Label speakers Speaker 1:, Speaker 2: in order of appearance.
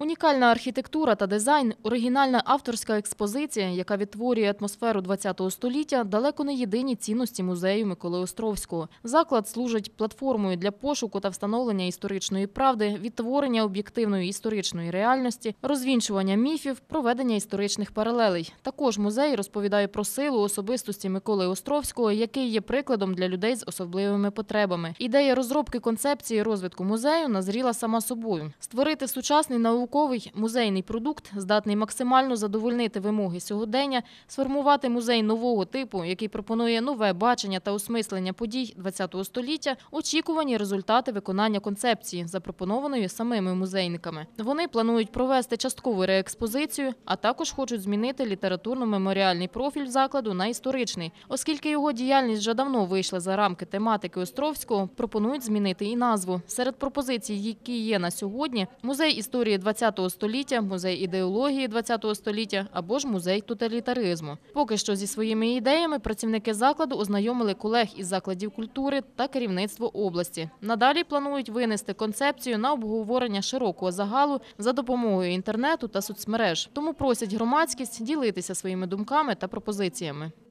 Speaker 1: Унікальна архітектура та дизайн, оригінальна авторська експозиція, яка відтворює атмосферу ХХ століття, далеко не єдині цінності музею Миколи Островського. Заклад служить платформою для пошуку та встановлення історичної правди, відтворення об'єктивної історичної реальності, розвінчування міфів, проведення історичних паралелей. Також музей розповідає про силу особистості Миколи Островського, який є прикладом для людей з особливими потребами. Ідея розробки концепції розвитку музею назріла сама собою. Створити сучасний наук науковий музейний продукт здатний максимально задовольнити вимоги сьогодення, сформувати музей нового типу, який пропонує нове бачення та осмислення подій ХХ століття. Очікувані результати виконання концепції, запропонованої самими музейниками. Вони планують провести часткову реекспозицію, а також хочуть змінити літературно-меморіальний профіль закладу на історичний, оскільки його діяльність вже давно вийшла за рамки тематики Островського. Пропонують змінити і назву серед пропозицій, які є на сьогодні. Музей історії ХХ століття, музей ідеології ХХ століття або ж музей тоталітаризму. Поки що зі своїми ідеями працівники закладу ознайомили колег із закладів культури та керівництво області. Надалі планують винести концепцію на обговорення широкого загалу за допомогою інтернету та соцмереж. Тому просять громадськість ділитися своїми думками та пропозиціями.